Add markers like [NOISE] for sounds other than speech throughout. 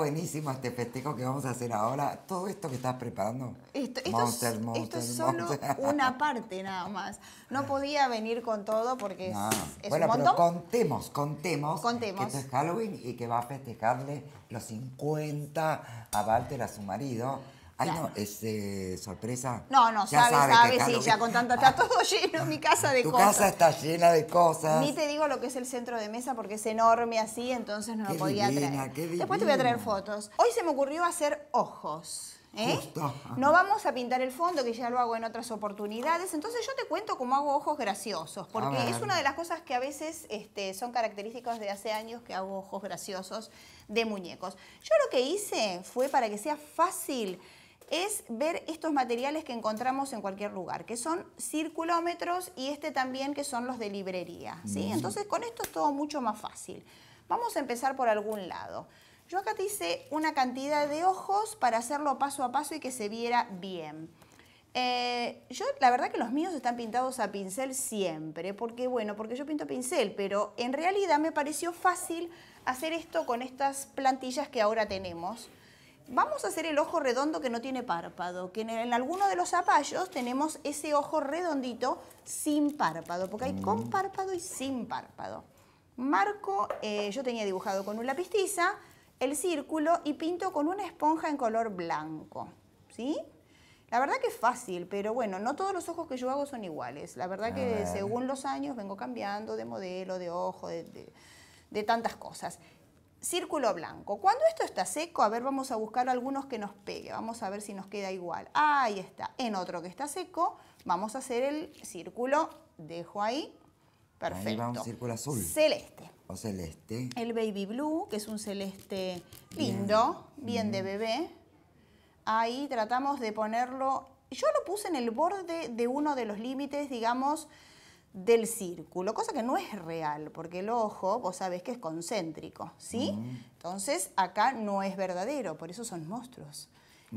buenísimo este festejo que vamos a hacer ahora. Todo esto que estás preparando. Esto, Monster, Monster, esto es, solo [LAUGHS] una parte nada más. No podía venir con todo porque es, bueno, Pero contemos, contemos, que esto es Halloween y que va a festejarle los 50 a Walter, a su marido Ay, no, eh, sorpresa. No, no, sabes, sabe sí, ya con tanto. Ah. Está todo lleno mi casa de cosas. Tu casa está llena de cosas. Ni te digo lo que es el centro de mesa porque es enorme así, entonces no lo podía traer. Qué Después te voy a traer fotos. Hoy se me ocurrió hacer ojos. ¿Eh? No vamos a pintar el fondo, que ya lo hago en otras oportunidades. Entonces yo te cuento cómo hago ojos graciosos, porque es una de las cosas que a veces este, son características de hace años que hago ojos graciosos de muñecos. Yo lo que hice fue para que sea fácil es ver estos materiales que encontramos en cualquier lugar, que son circulómetros y este también que son los de librería. ¿sí? Entonces con esto es todo mucho más fácil. Vamos a empezar por algún lado. Yo acá te hice una cantidad de ojos para hacerlo paso a paso y que se viera bien. Eh, yo, la verdad que los míos están pintados a pincel siempre, porque bueno, porque yo pinto pincel, pero en realidad me pareció fácil hacer esto con estas plantillas que ahora tenemos. Vamos a hacer el ojo redondo que no tiene párpado, que en, alguno de los zapallos tenemos ese ojo redondito sin párpado, porque hay con mm. párpado y sin párpado. Marco, eh, yo tenía dibujado con un lápiz el círculo y pinto con una esponja en color blanco, ¿sí? La verdad que es fácil, pero bueno, no todos los ojos que yo hago son iguales. La verdad que según los años vengo cambiando de modelo, de ojo, de tantas cosas círculo blanco. Cuando esto está seco, a ver, vamos a buscar algunos que nos pegue. Vamos a ver si nos queda igual. Ahí está. En otro que está seco, vamos a hacer el círculo. Dejo ahí. Perfecto. Ahí va un círculo azul. Celeste. O celeste. El baby blue, que es un celeste lindo, bien, bien de bebé. Ahí tratamos de ponerlo... Yo lo puse en el borde de uno de los límites, digamos, del círculo, cosa que no es real, porque el ojo, vos sabés que es concéntrico, ¿sí? Entonces, acá no es verdadero, por eso son monstruos.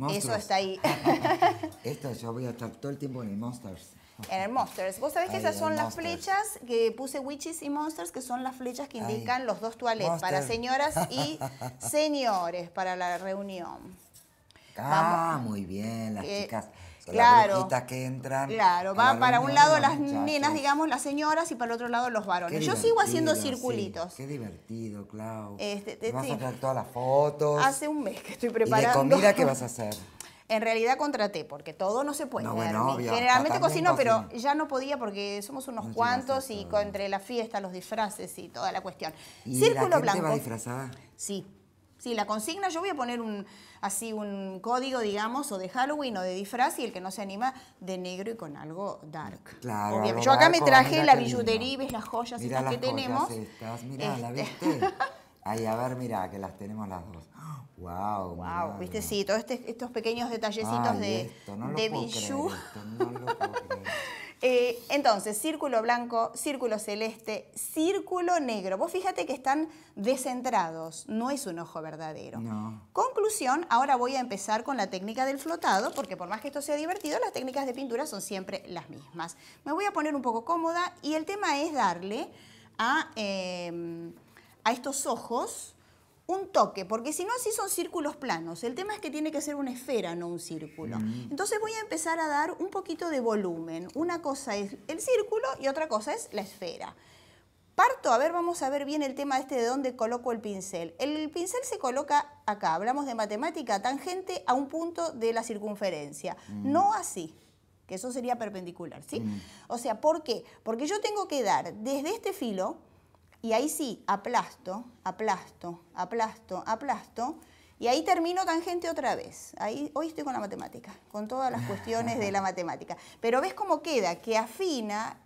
Eso está ahí. [LAUGHS] Esto yo voy a estar todo el tiempo en el Monsters. En el Monsters. Vos sabés que esas son las flechas que puse Witches y Monsters, que son las flechas que indican los dos toilets para señoras y [LAUGHS] señores para la reunión. Ah, muy bien, las eh, chicas claro. que entran. Claro, van para un lado las nenas, digamos, las señoras, y para el otro lado los varones. Yo sigo haciendo circulitos. Qué divertido, Clau. Este, vas a traer todas las fotos. Hace un mes que estoy preparando. ¿Y de comida qué vas a [LAUGHS] hacer? En realidad contraté, porque todo no se puede. No, Generalmente cocino, pero ya no podía porque somos unos cuantos y entre la fiesta, los disfraces y toda la cuestión. ¿Y Círculo la gente blanco. disfrazada? Sí. Sí, la consigna, yo voy a poner un, así un código, digamos, o de Halloween o de disfraz, y el que no se anima, de negro y con algo dark. Claro. Yo acá me traje la billutería, ves las joyas mirá estas las que tenemos. Estas. Mirá, ¿la este. viste? Ay, [LAUGHS] a ver, mira que las tenemos las dos. Wow, wow, viste, sí, todos este, estos pequeños detallecitos de, esto, de eh, entonces, círculo blanco, círculo celeste, círculo negro. Vos fíjate que están descentrados, no es un ojo verdadero. Conclusión, ahora voy a empezar con la técnica del flotado, porque por más que esto sea divertido, las técnicas de pintura son siempre las mismas. Me voy a poner un poco cómoda y el tema es darle a eh, estos ojos un toque, porque si no así son círculos planos. El tema es que tiene que ser una esfera, no un círculo. Mm. Entonces voy a empezar a dar un poquito de volumen. Una cosa es el círculo y otra cosa es la esfera. Parto, a ver, vamos a ver bien el tema este de dónde coloco el pincel. El pincel se coloca acá, hablamos de matemática, tangente a un punto de la circunferencia. Mm. No así, que eso sería perpendicular, ¿sí? Mm. O sea, ¿por qué? Porque yo tengo que dar desde este filo y ahí sí, aplasto, aplasto, aplasto, aplasto, y ahí termino tangente otra vez. Ahí, hoy estoy con la matemática, con todas las cuestiones de la [LAUGHS] matemática. Pero ves cómo queda, que afina,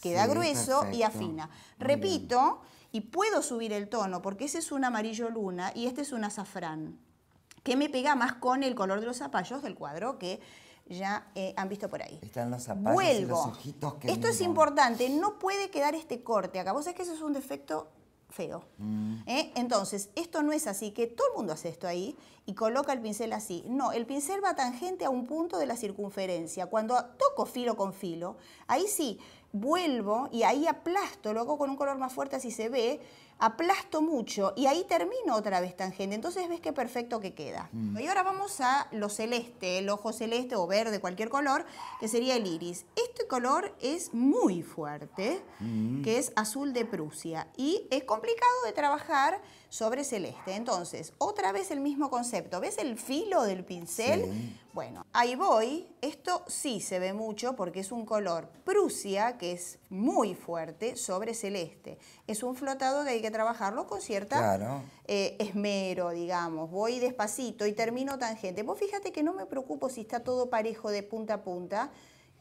queda grueso y afina. Repito, y puedo subir el tono, porque ese es un amarillo luna y este es un azafrán, que me pega más con el color de los zapallos del cuadro que ya eh, han visto por ahí. Están los zapatos Vuelvo. los ojitos que Esto es importante, no puede quedar este corte acá. Vos sabés que eso es un defecto feo. Mm. ¿eh? Entonces, esto no es así, que todo el mundo hace esto ahí y coloca el pincel así. No, el pincel va tangente a un punto de la circunferencia. Cuando toco filo con filo, ahí sí, vuelvo y ahí aplasto, lo hago con un color más fuerte así se ve, aplasto mucho y ahí termino otra vez tangente. Entonces ves qué perfecto que queda. Mm. Y ahora vamos a lo celeste, el ojo celeste o verde, cualquier color, que sería el iris. Este color es muy fuerte, mm. que es azul de Prusia y es complicado de trabajar sobre celeste. Entonces, otra vez el mismo concepto. ¿Ves el filo del pincel? Bueno, ahí voy. Esto sí se ve mucho porque es un color prusia que es muy fuerte sobre celeste. Es un flotado que hay que trabajarlo con cierta eh, esmero, digamos. Voy despacito y termino tangente. Vos fíjate que no me preocupo si está todo parejo de punta a punta.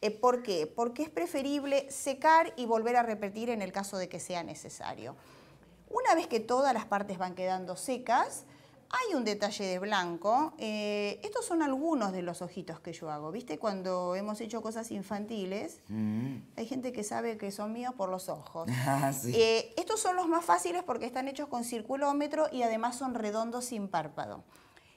Eh, ¿Por qué? Porque es preferible secar y volver a repetir en el caso de que sea necesario. Una vez que todas las partes van quedando secas, hay un detalle de blanco. Eh, estos son algunos de los ojitos que yo hago. ¿Viste? Cuando hemos hecho cosas infantiles, mm. hay gente que sabe que son míos por los ojos. [LAUGHS] Ah, eh, estos son los más fáciles porque están hechos con circulómetro y además son redondos sin párpado.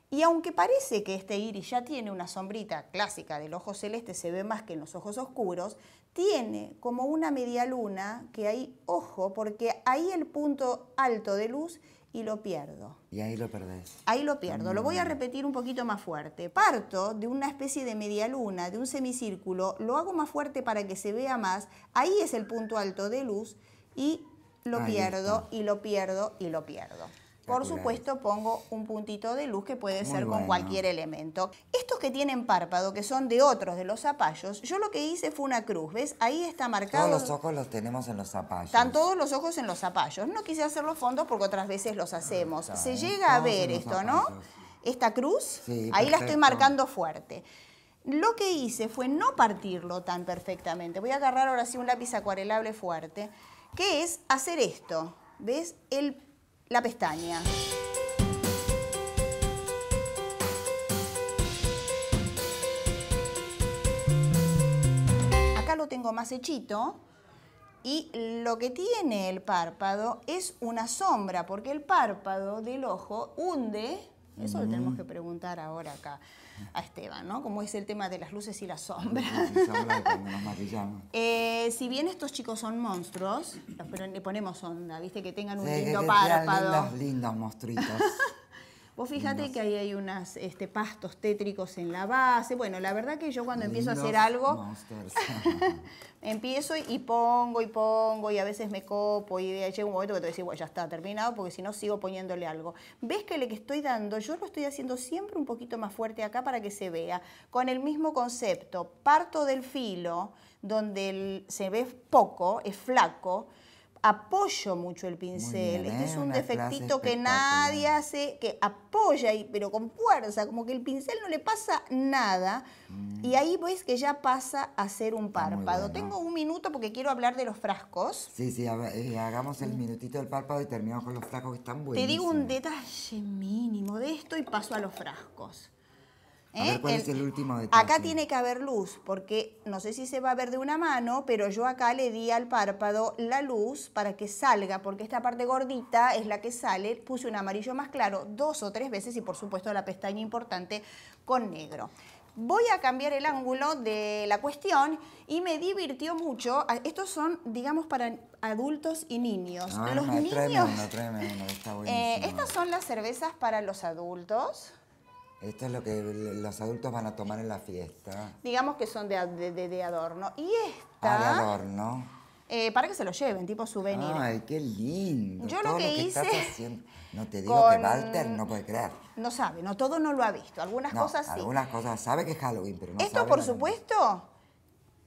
Y aunque parece que este iris ya tiene una sombrita clásica del ojo celeste, se ve más que en los ojos oscuros, tiene como una media luna que hay ojo, porque ahí el punto alto de luz y lo pierdo. Y ahí lo perdés. Ahí lo pierdo. Lo voy a mm. repetir un poquito más fuerte. Parto de una especie de media luna, de un semicírculo, lo hago más fuerte para que se vea más. Ahí es el punto alto de luz y lo pierdo y lo pierdo y lo pierdo. Por supuesto, pongo un puntito de luz que puede ser con cualquier elemento. Estos que tienen párpado, que son de otros, de los zapallos, yo lo que hice fue una cruz, ¿ves? Ahí está marcado. Todos los ojos los tenemos en los zapallos. Están todos los ojos en los zapallos. No quise hacer los fondos porque otras veces los hacemos. Se ¿eh? llega a ver esto, ¿no? Esta cruz, ahí la estoy marcando fuerte. Lo que hice fue no partirlo tan perfectamente. Voy a agarrar ahora sí un lápiz acuarelable fuerte, que es hacer esto. ¿Ves? El la pestaña. Acá lo tengo más hechito y lo que tiene el párpado es una sombra, porque el párpado del ojo hunde eso tenemos que preguntar ahora acá a Esteban, ¿no? ¿Cómo es el tema de las luces y las sombras? [LAUGHS] eh, si bien estos chicos son monstruos, le ponemos onda, ¿viste? Que tengan un sí, lindo párpado. Lindos, lindos monstruitos. [LAUGHS] Vos fíjate que ahí hay unos este, pastos tétricos en la base. Bueno, la verdad que yo cuando empiezo a hacer algo, [LAUGHS] empiezo y pongo y pongo y a veces me copo y llega un momento que te decís, bueno, ya está terminado porque si no sigo poniéndole algo. Ves que le que estoy dando, yo lo estoy haciendo siempre un poquito más fuerte acá para que se vea, con el mismo concepto. Parto del filo donde se ve poco, es flaco, apoyo mucho el pincel. este es ¿eh? un defectito que nadie hace, que apoya, pero con fuerza, como que el pincel no le pasa nada. Mm. Y ahí ves que ya pasa a ser un párpado. Tengo un minuto porque quiero hablar de los frascos. Sí, sí, eh, hagamos el mm. minutito del párpado y terminamos con los frascos que están buenos. Te digo un detalle mínimo de esto y paso a los frascos. ¿Eh? último Acá tiene que haber luz, porque no sé si se va a ver de una mano, pero yo acá le di al párpado la luz para que salga, porque esta parte gordita es la que sale. Puse un amarillo más claro dos o tres veces y, por supuesto, la pestaña importante con negro. Voy a cambiar el ángulo de la cuestión y me divirtió mucho. Estos son, digamos, para adultos y niños. Ah, los está eh, estas son las cervezas para los adultos. Esto es lo que los adultos van a tomar en la fiesta. Digamos que son de, adorno. Y esta... Ah, de adorno. Eh, para que se lo lleven, tipo souvenir. Ay, qué lindo. Yo lo que, hice... No te digo que Walter no puede creer. No sabe, no todo no lo ha visto. Algunas cosas sí. Algunas cosas sabe que es Halloween, pero no Esto, por supuesto,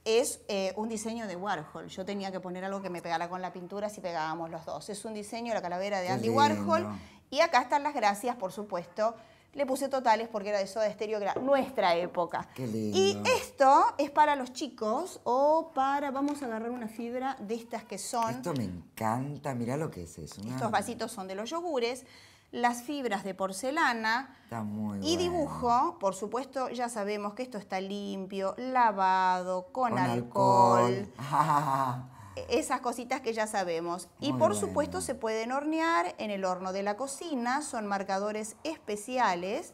es eh, un diseño de Warhol. Yo tenía que poner algo que me pegara con la pintura si pegábamos los dos. Es un diseño de la calavera de Andy Warhol. Y acá están las gracias, por supuesto, le puse totales porque era de Soda Stereo, que era nuestra época. Qué lindo. Y esto es para los chicos o para, vamos a agarrar una fibra de estas que son... Esto me encanta, mirá lo que es eso. Estos vasitos son de los yogures, las fibras de porcelana está muy y dibujo, por supuesto, ya sabemos que esto está limpio, lavado, con, alcohol. [LAUGHS] Ah, esas cositas que ya sabemos. y por supuesto se pueden hornear en el horno de la cocina, son marcadores especiales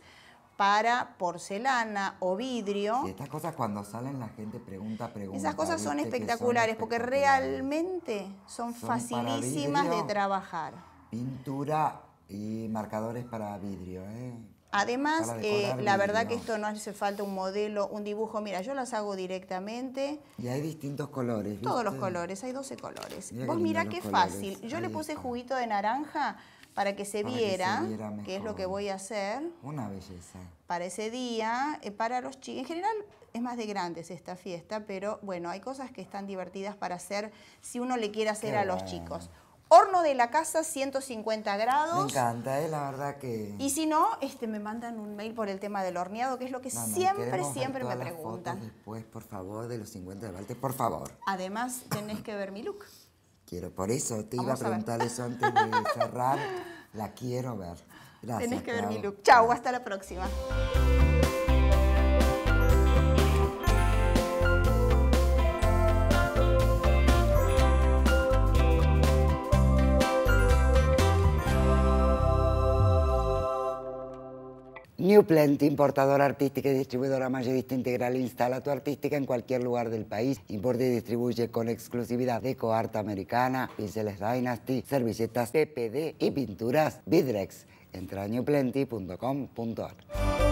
para porcelana o vidrio. estas cosas cuando salen la gente pregunta, pregunta. Esas cosas son espectaculares, porque realmente son, facilísimas de trabajar. Pintura y marcadores para vidrio, ¿eh? Además, eh, la verdad que esto no hace falta un modelo, un dibujo. Mira, yo las hago directamente. Y hay distintos colores. Todos los colores, hay 12 colores. Vos qué fácil. Yo le puse juguito de naranja para que se viera, que, es lo que voy a hacer. Una belleza. Para ese día, eh, para los chicos. En general es más de grandes esta fiesta, pero bueno, hay cosas que están divertidas para hacer si uno le quiere hacer a los chicos. Horno de la casa, 150 grados. Me encanta, eh, la verdad que... Y si no, este, me mandan un mail por el tema del horneado, que es lo que siempre, siempre me preguntan. después, por favor, de los 50 de Valte, por favor. Además, tenés que ver mi look. Quiero, por eso te iba a preguntar eso antes de [LAUGHS] cerrar. la quiero ver. Gracias. Tenés que ver mi look. Chau, hasta la próxima. New Plenty, importadora artística y distribuidora mayorista integral, instala tu artística en cualquier lugar del país. Importa y distribuye con exclusividad de Coarta Americana, pinceles Dynasty, servilletas PPD y pinturas Vidrex. Entra a newplenty.com.ar.